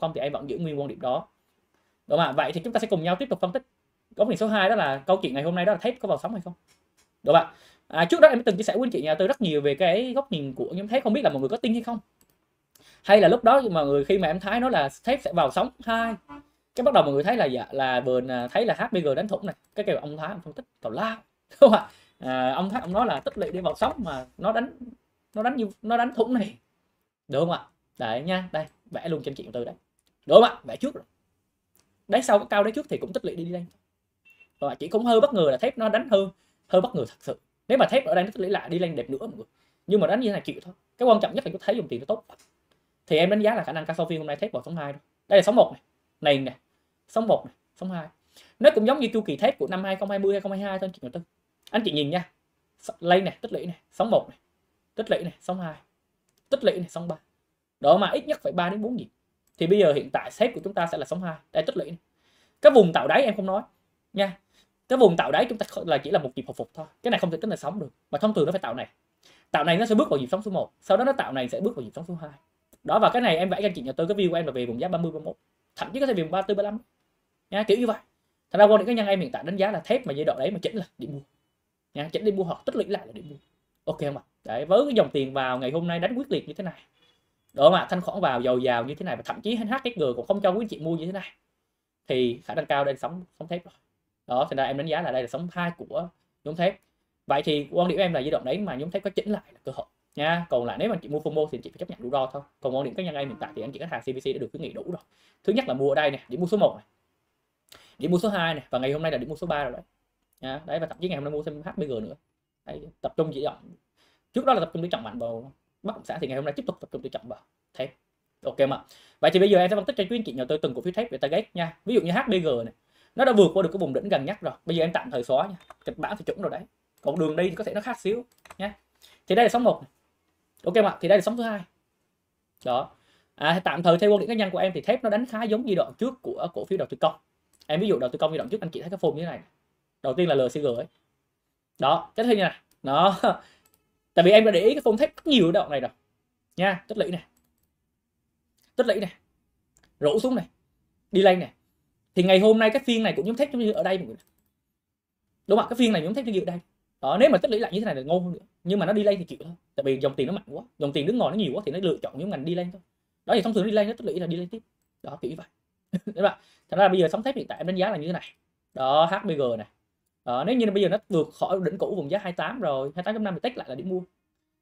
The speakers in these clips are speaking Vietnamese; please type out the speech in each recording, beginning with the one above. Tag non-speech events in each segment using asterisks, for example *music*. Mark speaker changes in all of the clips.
Speaker 1: không thì em vẫn giữ nguyên quan điểm đó đúng không ạ vậy thì chúng ta sẽ cùng nhau tiếp tục phân tích góc nhìn số 2 đó là câu chuyện ngày hôm nay đó là thép có vào sóng hay không đúng không ạ à, trước đó em từng chia sẻ với anh chị nhà tôi rất nhiều về cái góc nhìn của nhóm thép không biết là mọi người có tin hay không hay là lúc đó mà người khi mà em thái nói là thép sẽ vào sóng hai cái bắt đầu mọi người thấy là dạ, là vừa à, thấy là hbg đánh thủng này cái kêu ông thái ông phân tích tào lao *laughs* đúng không ạ à, ông thái ông nói là tích lũy đi vào sóng mà nó đánh nó đánh như nó đánh thủng này đúng không ạ đấy nha đây vẽ luôn trên chuyện từ đấy đúng không ạ vẽ trước rồi đánh sau cao đấy trước thì cũng tích lũy đi lên và chỉ cũng hơi bất ngờ là thép nó đánh hơn hơi bất ngờ thật sự nếu mà thép ở đây nó tích lũy lại đi lên đẹp nữa mọi người nhưng mà đánh như thế này chịu thôi cái quan trọng nhất là có thấy dùng tiền nó tốt thì em đánh giá là khả năng cao sau phiên hôm nay thép vào sóng hai đây là sóng một này này nè sóng một này sóng hai nó cũng giống như chu kỳ thép của năm 2020 2022 thôi anh chị đầu tư anh chị nhìn nha lây này tích lũy này sóng một này tích lũy này sóng hai tích lũy này sóng ba đó mà ít nhất phải 3 đến 4 nhịp thì bây giờ hiện tại shape của chúng ta sẽ là sóng hai đã tích lũy cái vùng tạo đáy em không nói nha cái vùng tạo đáy chúng ta là chỉ là một nhịp hồi phục thôi cái này không thể tính là sóng được mà thông thường nó phải tạo này tạo này nó sẽ bước vào nhịp sóng số 1 sau đó nó tạo này sẽ bước vào nhịp sóng số 2 đó và cái này em vẽ cho chị nhà tôi cái view của em là về vùng giá 30 31 thậm chí có thể về vùng 34 35 nha kiểu như vậy thành ra quan điểm cá nhân em hiện tại đánh giá là thép mà giai đoạn đấy mà chỉnh là điểm mua nha chỉnh đi mua hoặc tích lũy lại là điểm mua ok không ạ à? đấy với cái dòng tiền vào ngày hôm nay đánh quyết liệt như thế này đó mà thanh khoản vào dầu dào như thế này và thậm chí HH cái người cũng không cho quý anh chị mua như thế này thì khả năng cao đây là sóng sóng thép rồi đó thành ra em đánh giá là đây là sóng hai của nhóm thép vậy thì quan điểm em là giai đoạn đấy mà nhóm thép có chỉnh lại là cơ hội nha còn lại nếu mà chị mua fomo thì chị phải chấp nhận rủi ro thôi còn quan điểm cá nhân em hiện tại thì anh chị khách hàng CVC đã được khuyến nghị đủ rồi thứ nhất là mua ở đây này điểm mua số 1 này điểm mua số 2 này và ngày hôm nay là điểm mua số 3 rồi đấy nha đấy và thậm chí ngày hôm nay mua thêm hbg nữa đấy, tập trung chỉ động trước đó là tập trung để trọng mạnh vào bất động sản thì ngày hôm nay tiếp tục tập trung tiêu trọng vào thép ok mà vậy thì bây giờ em sẽ phân tích cho quý anh chị nhà tôi từng cổ phiếu thép về target nha ví dụ như HBG này nó đã vượt qua được cái vùng đỉnh gần nhất rồi bây giờ em tạm thời xóa nha kịch bản thì chuẩn rồi đấy còn đường đi thì có thể nó khác xíu nhé thì đây là sóng một ok mà thì đây là sóng thứ hai đó à, tạm thời theo quan điểm cá nhân của em thì thép nó đánh khá giống giai đoạn trước của cổ phiếu đầu tư công em ví dụ đầu tư công giai đoạn trước anh chị thấy cái phôm như thế này đầu tiên là lcg ấy đó cái thứ như này nó tại vì em đã để ý cái phong thép rất nhiều ở đoạn này rồi nha tích lũy này tích lũy này rũ xuống này đi lên này thì ngày hôm nay cái phiên này cũng nhóm thép như ở đây mọi người đúng không cái phiên này nhóm thép như ở đây đó, nếu mà tích lũy lại như thế này là ngon hơn nữa nhưng mà nó đi lên thì chịu thôi tại vì dòng tiền nó mạnh quá dòng tiền đứng ngoài nó nhiều quá thì nó lựa chọn những ngành đi lên thôi đó thì thông thường đi lên nó tích lũy là đi lên tiếp đó kỹ vậy *laughs* đúng không thành ra bây giờ sóng thép hiện tại em đánh giá là như thế này đó hbg này ờ, nếu như bây giờ nó vượt khỏi đỉnh cũ vùng giá 28 rồi 28.5 thì tách lại là điểm mua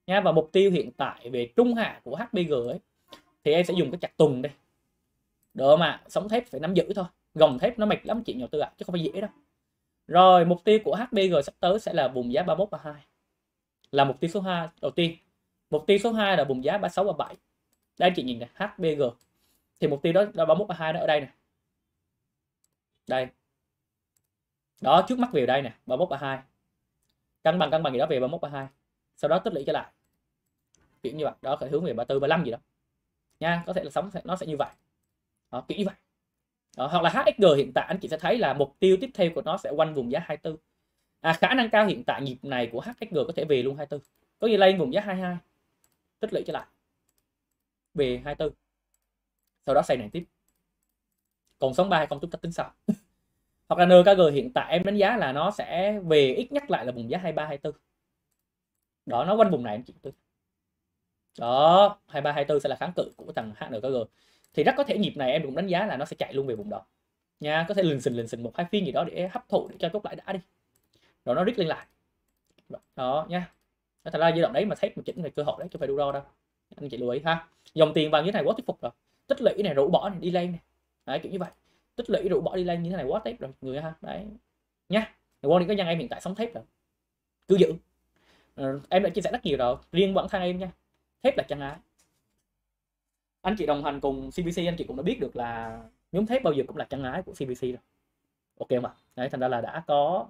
Speaker 1: nha và mục tiêu hiện tại về trung hạ của HPG ấy thì em sẽ dùng cái chặt tuần đây đỡ mà sóng thép phải nắm giữ thôi gồng thép nó mệt lắm chị nhỏ tư ạ à, chứ không phải dễ đâu rồi mục tiêu của HPG sắp tới sẽ là vùng giá 31 32 là mục tiêu số 2 đầu tiên mục tiêu số 2 là vùng giá 36 37 đây chị nhìn này HPG thì mục tiêu đó là 31 32 nó ở đây nè đây đó trước mắt về đây nè 31 32 cân bằng cân bằng gì đó về 31 32 sau đó tích lũy trở lại kiểu như vậy đó khởi hướng về 34 35 gì đó nha có thể là sống nó sẽ như vậy đó, kiểu như vậy đó, hoặc là HXG hiện tại anh chị sẽ thấy là mục tiêu tiếp theo của nó sẽ quanh vùng giá 24 à, khả năng cao hiện tại nhịp này của HXG có thể về luôn 24 có gì lên vùng giá 22 tích lũy trở lại về 24 sau đó xây này tiếp còn sống ba hay không chúng ta tính sau *laughs* hoặc là NKG hiện tại em đánh giá là nó sẽ về ít nhất lại là vùng giá 23 24 đó nó quanh vùng này anh chị tôi đó 23 24 sẽ là kháng cự của thằng HNKG thì rất có thể nhịp này em cũng đánh giá là nó sẽ chạy luôn về vùng đó nha có thể lình xình lình xình một hai phiên gì đó để hấp thụ để cho chốt lại đã đi rồi nó rít lên lại đó nha thành ra giai đoạn đấy mà thấy một chỉnh về cơ hội đấy chứ phải đu đo đâu anh chị lưu ý ha dòng tiền vàng như thế này quá thuyết phục rồi tích lũy này rũ bỏ này đi lên này đấy, kiểu như vậy tích lũy đủ đi length như thế này quá thép rồi người ha đấy nhá quan Warning có nhân em hiện tại sống thép rồi cứ giữ ờ, em đã chia sẻ rất nhiều rồi riêng bản thân em nha thép là chân ái anh chị đồng hành cùng CBC anh chị cũng đã biết được là nhóm thép bao giờ cũng là chân ái của CBC rồi ok mà đấy thành ra là đã có